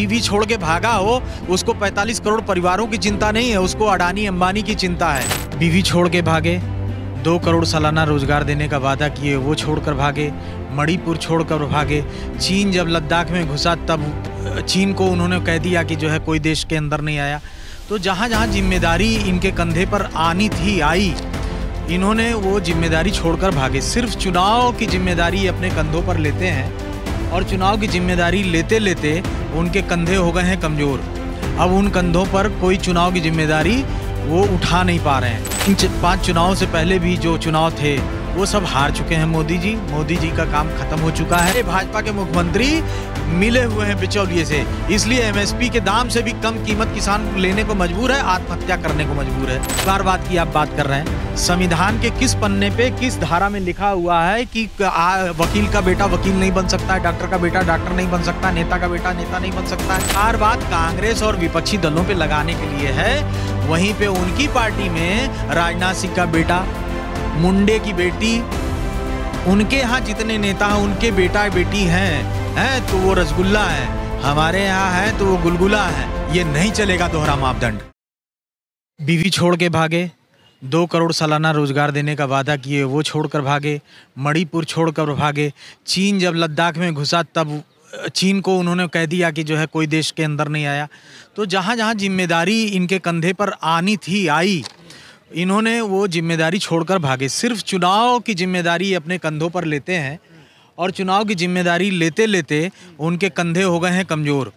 TV छोड़ के भागा हो उसको 45 करोड़ परिवारों की चिंता नहीं है उसको अडानी अंबानी की चिंता है बीवी छोड़ के भागे दो करोड़ सालाना रोजगार देने का वादा किए वो छोड़कर भागे मणिपुर छोड़कर भागे चीन जब लद्दाख में घुसा तब चीन को उन्होंने कह दिया कि जो है कोई देश के अंदर नहीं आया तो जहाँ जहाँ जिम्मेदारी इनके कंधे पर आनी थी आई इन्होंने वो जिम्मेदारी छोड़कर भागे सिर्फ चुनाव की जिम्मेदारी अपने कंधों पर लेते हैं और चुनाव की जिम्मेदारी लेते लेते उनके कंधे हो गए हैं कमज़ोर अब उन कंधों पर कोई चुनाव की जिम्मेदारी वो उठा नहीं पा रहे हैं इन पांच चुनाव से पहले भी जो चुनाव थे वो सब हार चुके हैं मोदी जी मोदी जी का काम खत्म हो चुका है भाजपा के मुख्यमंत्री मिले हुए हैं बिचौलिए से इसलिए एमएसपी के दाम से भी कम कीमत किसान लेने को मजबूर है आत्महत्या करने को मजबूर है बार बात की आप बात कर रहे हैं संविधान के किस पन्ने पे किस धारा में लिखा हुआ है कि वकील का बेटा वकील नहीं बन सकता है डॉक्टर का बेटा डॉक्टर नहीं बन सकता नेता का बेटा नेता नहीं बन सकता है हर बात कांग्रेस और विपक्षी दलों पे लगाने के लिए है वहीं पे उनकी पार्टी में राजनाथ सिंह का बेटा मुंडे की बेटी उनके यहाँ जितने नेता हैं उनके बेटा बेटी हैं हैं तो वो रसगुल्ला है हमारे यहाँ है तो वो गुलगुला है ये नहीं चलेगा दोहरा मापदंड बीवी छोड़ के भागे दो करोड़ सालाना रोजगार देने का वादा किए वो छोड़कर भागे मणिपुर छोड़कर भागे चीन जब लद्दाख में घुसा तब चीन को उन्होंने कह दिया कि जो है कोई देश के अंदर नहीं आया तो जहाँ जहाँ जिम्मेदारी इनके कंधे पर आनी थी आई इन्होंने वो जिम्मेदारी छोड़कर भागे सिर्फ चुनाव की जिम्मेदारी अपने कंधों पर लेते हैं और चुनाव की जिम्मेदारी लेते लेते उनके कंधे हो गए हैं कमज़ोर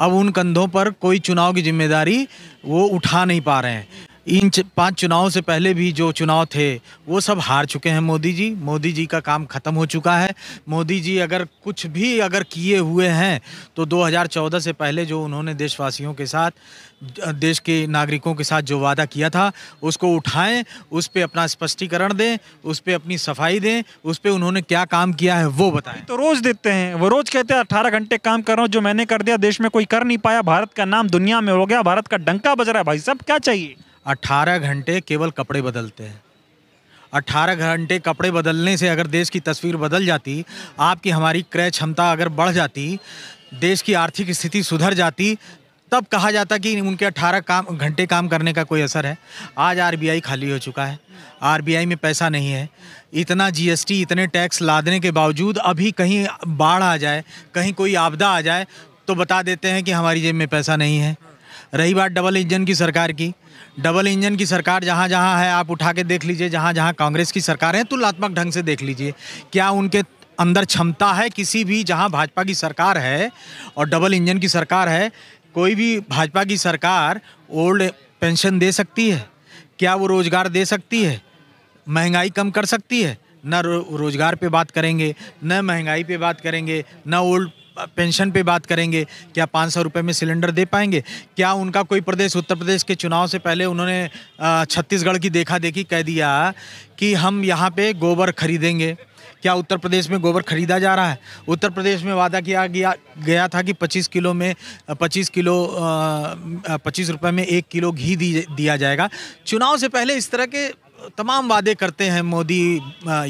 अब उन कंधों पर कोई चुनाव की जिम्मेदारी वो उठा नहीं पा रहे हैं इन पांच चुनावों से पहले भी जो चुनाव थे वो सब हार चुके हैं मोदी जी मोदी जी का काम खत्म हो चुका है मोदी जी अगर कुछ भी अगर किए हुए हैं तो 2014 से पहले जो उन्होंने देशवासियों के साथ देश के नागरिकों के साथ जो वादा किया था उसको उठाएं उस पर अपना स्पष्टीकरण दें उस पर अपनी सफाई दें उस पर उन्होंने क्या काम किया है वो बताएं तो रोज़ देते हैं वो रोज़ कहते हैं अट्ठारह घंटे काम कर रहा हूँ जो मैंने कर दिया देश में कोई कर नहीं पाया भारत का नाम दुनिया में हो गया भारत का डंका बज रहा है भाई साहब क्या चाहिए 18 घंटे केवल कपड़े बदलते हैं 18 घंटे कपड़े बदलने से अगर देश की तस्वीर बदल जाती आपकी हमारी क्रय क्षमता अगर बढ़ जाती देश की आर्थिक स्थिति सुधर जाती तब कहा जाता कि उनके 18 काम घंटे काम करने का कोई असर है आज आरबीआई खाली हो चुका है आरबीआई में पैसा नहीं है इतना जीएसटी इतने टैक्स लादने के बावजूद अभी कहीं बाढ़ आ जाए कहीं कोई आपदा आ जाए तो बता देते हैं कि हमारी जेब में पैसा नहीं है रही बात डबल इंजन की सरकार की डबल इंजन की सरकार जहाँ जहाँ है आप उठा के देख लीजिए जहाँ जहाँ कांग्रेस की सरकार है तुलनात्मक ढंग से देख लीजिए क्या उनके अंदर क्षमता है किसी भी जहाँ भाजपा की सरकार है और डबल इंजन की सरकार है कोई भी भाजपा की सरकार ओल्ड पेंशन दे सकती है क्या वो रोज़गार दे सकती है महंगाई कम कर सकती है न रो, रोज़गार पे बात करेंगे न महंगाई पे बात करेंगे न ओल्ड पेंशन पे बात करेंगे क्या पाँच सौ रुपये में सिलेंडर दे पाएंगे क्या उनका कोई प्रदेश उत्तर प्रदेश के चुनाव से पहले उन्होंने छत्तीसगढ़ की देखा देखी कह दिया कि हम यहाँ पे गोबर खरीदेंगे क्या उत्तर प्रदेश में गोबर खरीदा जा रहा है उत्तर प्रदेश में वादा किया गया गया था कि 25 किलो में 25 किलो पच्चीस रुपये में एक किलो घी दिया जाएगा चुनाव से पहले इस तरह के तमाम वादे करते हैं मोदी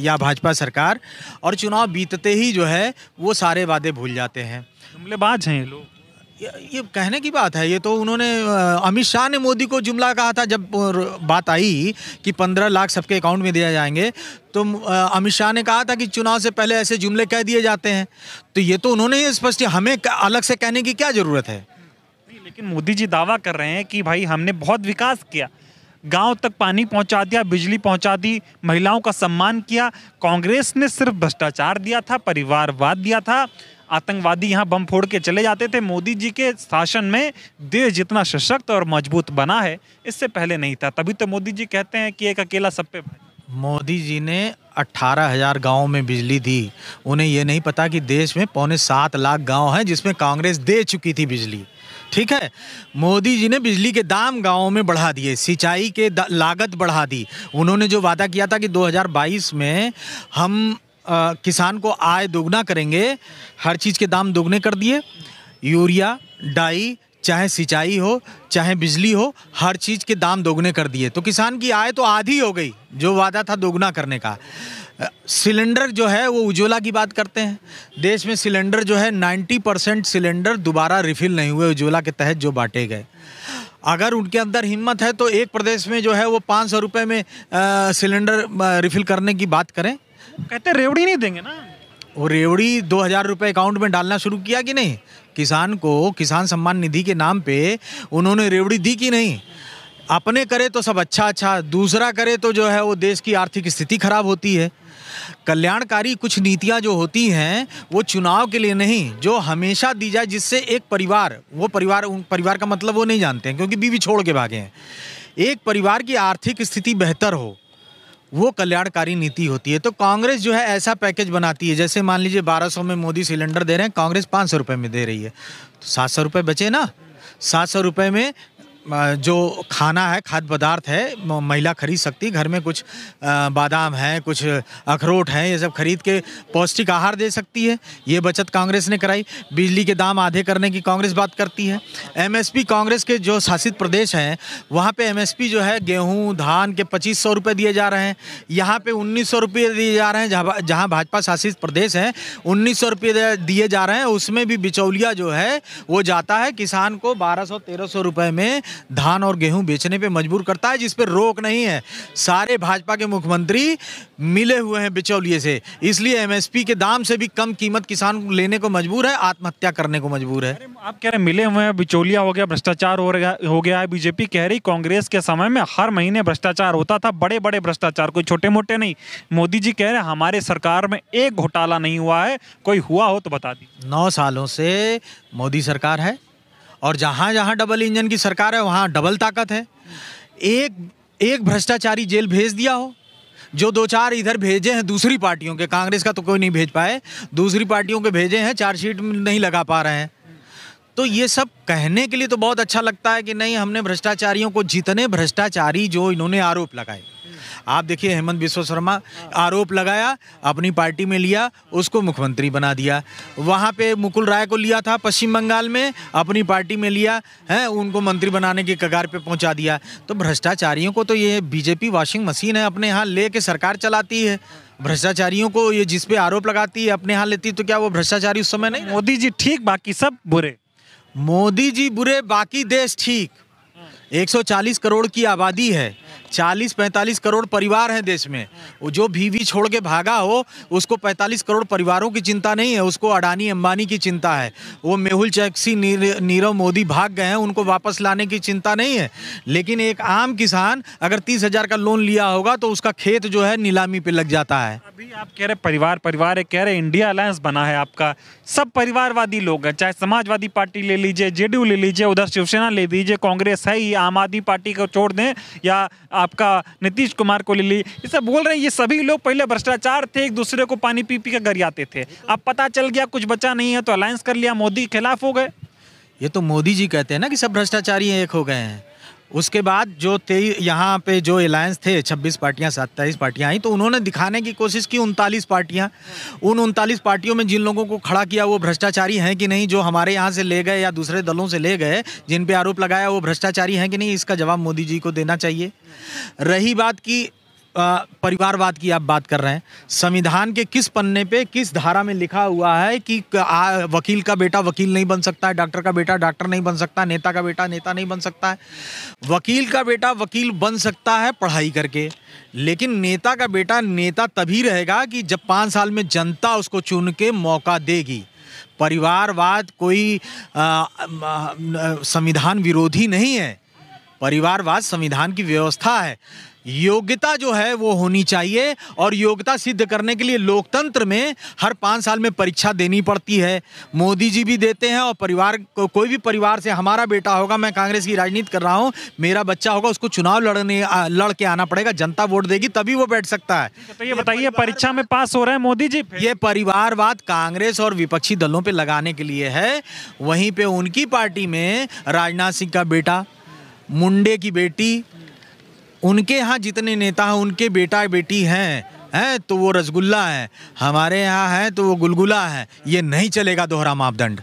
या भाजपा सरकार और चुनाव बीतते ही जो है वो सारे वादे भूल जाते हैं जुमलेबाज हैं ये लोग ये कहने की बात है ये तो उन्होंने अमित शाह ने मोदी को जुमला कहा था जब बात आई कि पंद्रह लाख सबके अकाउंट में दिया जाएंगे तो अमित शाह ने कहा था कि चुनाव से पहले ऐसे जुमले कह दिए जाते हैं तो ये तो उन्होंने ही स्पष्ट हमें अलग से कहने की क्या ज़रूरत है लेकिन मोदी जी दावा कर रहे हैं कि भाई हमने बहुत विकास किया गांव तक पानी पहुंचा दिया बिजली पहुंचा दी महिलाओं का सम्मान किया कांग्रेस ने सिर्फ भ्रष्टाचार दिया था परिवारवाद दिया था आतंकवादी यहाँ बम फोड़ के चले जाते थे मोदी जी के शासन में देश जितना सशक्त और मजबूत बना है इससे पहले नहीं था तभी तो मोदी जी कहते हैं कि एक अकेला सब पे मोदी जी ने अट्ठारह हज़ार गाँव में बिजली दी उन्हें यह नहीं पता कि देश में पौने सात लाख गांव हैं जिसमें कांग्रेस दे चुकी थी बिजली ठीक है मोदी जी ने बिजली के दाम गांवों में बढ़ा दिए सिंचाई के लागत बढ़ा दी उन्होंने जो वादा किया था कि 2022 में हम आ, किसान को आय दोगुना करेंगे हर चीज़ के दाम दोगुने कर दिए यूरिया डाई चाहे सिंचाई हो चाहे बिजली हो हर चीज़ के दाम दोगुने कर दिए तो किसान की आय तो आधी हो गई जो वादा था दोगुना करने का सिलेंडर जो है वो उज्ज्वला की बात करते हैं देश में सिलेंडर जो है 90 परसेंट सिलेंडर दोबारा रिफिल नहीं हुए उज्ज्वला के तहत जो बांटे गए अगर उनके अंदर हिम्मत है तो एक प्रदेश में जो है वो पाँच सौ रुपये में आ, सिलेंडर रिफिल करने की बात करें कहते रेवड़ी नहीं देंगे ना वो रेवड़ी दो हज़ार रुपये अकाउंट में डालना शुरू किया कि नहीं किसान को किसान सम्मान निधि के नाम पे उन्होंने रेवड़ी दी कि नहीं अपने करे तो सब अच्छा अच्छा दूसरा करे तो जो है वो देश की आर्थिक स्थिति खराब होती है कल्याणकारी कुछ नीतियां जो होती हैं वो चुनाव के लिए नहीं जो हमेशा दी जाए जिससे एक परिवार वो परिवार उन परिवार का मतलब वो नहीं जानते हैं क्योंकि बीवी छोड़ के भागे हैं एक परिवार की आर्थिक स्थिति बेहतर हो वो कल्याणकारी नीति होती है तो कांग्रेस जो है ऐसा पैकेज बनाती है जैसे मान लीजिए बारह सौ में मोदी सिलेंडर दे रहे हैं कांग्रेस पाँच सौ रुपये में दे रही है तो सात सौ रुपये बचे ना सात सौ रुपये में जो खाना है खाद्य पदार्थ है महिला खरीद सकती घर में कुछ बादाम है कुछ अखरोट हैं ये सब खरीद के पौष्टिक आहार दे सकती है ये बचत कांग्रेस ने कराई बिजली के दाम आधे करने की कांग्रेस बात करती है एमएसपी कांग्रेस के जो शासित प्रदेश हैं वहाँ पे एमएसपी जो है गेहूँ धान के पच्चीस सौ रुपये दिए जा रहे हैं यहाँ पर उन्नीस सौ रुपये दिए जा रहे हैं जहाँ जहाँ भाजपा शासित प्रदेश हैं उन्नीस सौ रुपये दिए जा रहे हैं उसमें भी बिचौलिया जो है वो जाता है किसान को बारह सौ तेरह सौ रुपये में धान और गेहूं बेचने पे मजबूर करता है जिस पर रोक नहीं है सारे भाजपा के मुख्यमंत्री मिले हुए हैं बिचौलिए से इसलिए एमएसपी के दाम से भी कम कीमत किसान लेने को मजबूर है आत्महत्या करने को मजबूर है आप कह रहे मिले हुए हैं बिचौलिया हो गया भ्रष्टाचार हो गया हो गया है बीजेपी कह रही कांग्रेस के समय में हर महीने भ्रष्टाचार होता था बड़े बड़े भ्रष्टाचार कोई छोटे मोटे नहीं मोदी जी कह रहे हैं हमारे सरकार में एक घोटाला नहीं हुआ है कोई हुआ हो तो बता दी नौ सालों से मोदी सरकार है और जहाँ जहाँ डबल इंजन की सरकार है वहाँ डबल ताकत है एक एक भ्रष्टाचारी जेल भेज दिया हो जो दो चार इधर भेजे हैं दूसरी पार्टियों के कांग्रेस का तो कोई नहीं भेज पाए दूसरी पार्टियों के भेजे हैं चार्जशीट नहीं लगा पा रहे हैं तो ये सब कहने के लिए तो बहुत अच्छा लगता है कि नहीं हमने भ्रष्टाचारियों को जितने भ्रष्टाचारी जो इन्होंने आरोप लगाए आप देखिए हेमंत विश्व शर्मा आरोप लगाया अपनी पार्टी में लिया उसको मुख्यमंत्री बना दिया वहाँ पे मुकुल राय को लिया था पश्चिम बंगाल में अपनी पार्टी में लिया है उनको मंत्री बनाने के कगार पे पहुँचा दिया तो भ्रष्टाचारियों को तो ये बीजेपी वॉशिंग मशीन है अपने यहाँ ले के सरकार चलाती है भ्रष्टाचारियों को ये जिस पे आरोप लगाती है अपने यहाँ लेती तो क्या वो भ्रष्टाचारी उस समय नहीं मोदी जी ठीक बाकी सब बुरे मोदी जी बुरे बाकी देश ठीक 140 करोड़ की आबादी है चालीस पैंतालीस करोड़ परिवार हैं देश में वो जो बीवी छोड़ के भागा हो उसको पैंतालीस करोड़ परिवारों की चिंता नहीं है उसको अडानी अंबानी की चिंता है वो मेहुल चैक्सी नीरव मोदी भाग गए हैं उनको वापस लाने की चिंता नहीं है लेकिन एक आम किसान अगर तीस हज़ार का लोन लिया होगा तो उसका खेत जो है नीलामी पे लग जाता है अभी आप कह रहे परिवार परिवार कह रहे इंडिया अलायंस बना है आपका सब परिवारवादी लोग हैं चाहे समाजवादी पार्टी ले लीजिए जे ले लीजिए उधर शिवसेना ले लीजिए कांग्रेस है ही आम आदमी पार्टी को छोड़ दें या आपका नीतीश कुमार को ले ली ये सब बोल रहे हैं ये सभी लोग पहले भ्रष्टाचार थे एक दूसरे को पानी पी पी कर आते थे अब पता चल गया कुछ बचा नहीं है तो अलायंस कर लिया मोदी के खिलाफ हो गए ये तो मोदी जी कहते हैं ना कि सब भ्रष्टाचारी एक हो गए हैं उसके बाद जो तेईस यहाँ पे जो अलायंस थे 26 पार्टियाँ सत्ताईस पार्टियाँ आई तो उन्होंने दिखाने की कोशिश की उनतालीस पार्टियाँ उन उनतालीस पार्टियों में जिन लोगों को खड़ा किया वो भ्रष्टाचारी हैं कि नहीं जो हमारे यहाँ से ले गए या दूसरे दलों से ले गए जिन पे आरोप लगाया वो भ्रष्टाचारी हैं कि नहीं इसका जवाब मोदी जी को देना चाहिए रही बात की परिवारवाद की आप बात कर रहे हैं संविधान के किस पन्ने पे किस धारा में लिखा हुआ है कि आ, वकील का बेटा वकील नहीं बन सकता है डॉक्टर का बेटा डॉक्टर नहीं बन सकता नेता का बेटा नेता नहीं बन सकता है वकील का बेटा वकील बन सकता है पढ़ाई करके लेकिन नेता का बेटा नेता तभी रहेगा कि जब पाँच साल में जनता उसको चुन के मौका देगी परिवारवाद कोई संविधान विरोधी नहीं है परिवारवाद संविधान की व्यवस्था है योग्यता जो है वो होनी चाहिए और योग्यता सिद्ध करने के लिए लोकतंत्र में हर पाँच साल में परीक्षा देनी पड़ती है मोदी जी भी देते हैं और परिवार को, कोई भी परिवार से हमारा बेटा होगा मैं कांग्रेस की राजनीति कर रहा हूँ मेरा बच्चा होगा उसको चुनाव लड़ने लड़ के आना पड़ेगा जनता वोट देगी तभी वो बैठ सकता है तो ये बताइए परीक्षा में पास हो रहा है मोदी जी ये परिवारवाद कांग्रेस और विपक्षी दलों पर लगाने के लिए है वहीं पर उनकी पार्टी में राजनाथ सिंह का बेटा मुंडे की बेटी उनके यहाँ जितने नेता हैं उनके बेटा बेटी हैं हैं तो वो रसगुल्ला है हमारे यहाँ है तो वो गुलगुला है ये नहीं चलेगा दोहरा मापदंड